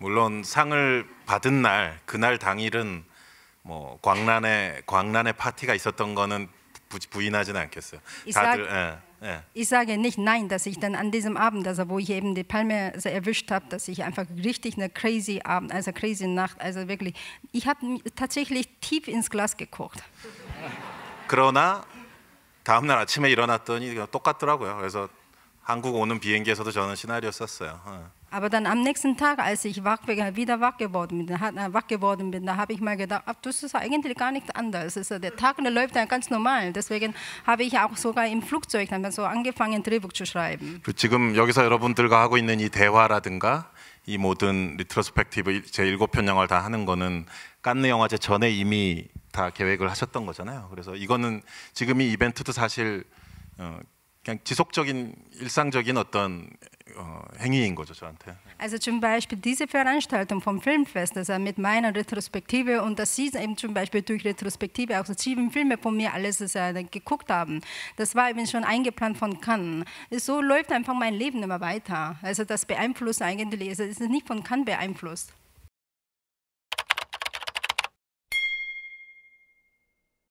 물론 상을 받은 날 그날 당일은 뭐 광란의 광란의 파티가 있었던 거는 부인하진 않겠어요. 다들 예, 예. Ich sage nicht nein, dass ich dann an diesem Abend, also wo ich eben die Palme also erwischt habe, dass ich einfach richtig eine crazy Abend, also crazy Nacht, also wirklich, ich habe tatsächlich tief ins Glas geguckt. 그러나 다음 날 아침에 일어났더니 똑같더라고요. 그래서 한국 오는 비행기에서도 저는 시나리오 썼어요. Aber dann am nächsten Tag, als ich wach, wieder wach geworden bin, wach geworden bin da habe ich mal gedacht, ach, das ist eigentlich gar nicht anders. Ist, der Tag der läuft dann ganz normal. Deswegen habe ich auch sogar im Flugzeug dann so angefangen, Drehbuch zu schreiben. 지금 여기서 여러분들과 하고 있는 이 대화라든가 이 모든 리트로스펙티브 제 7편 영화를 다 하는 거는 깐느 영화제 전에 이미 다 계획을 하셨던 거잖아요. 그래서 이거는 지금 이 이벤트도 사실 어, 그냥 지속적인 일상적인 어떤 어, 행위인 거죠 저한테. Also zum Beispiel diese Veranstaltung vom Filmfest, also mit meiner Retrospektive und dass Sie eben zum Beispiel durch Retrospektive auch so sieben Filme von mir alles ist, äh, geguckt haben. Das war eben schon eingeplant von Cannes. So läuft einfach mein Leben immer weiter. Also das beeinflusst eigentlich, also es ist nicht von Cannes beeinflusst.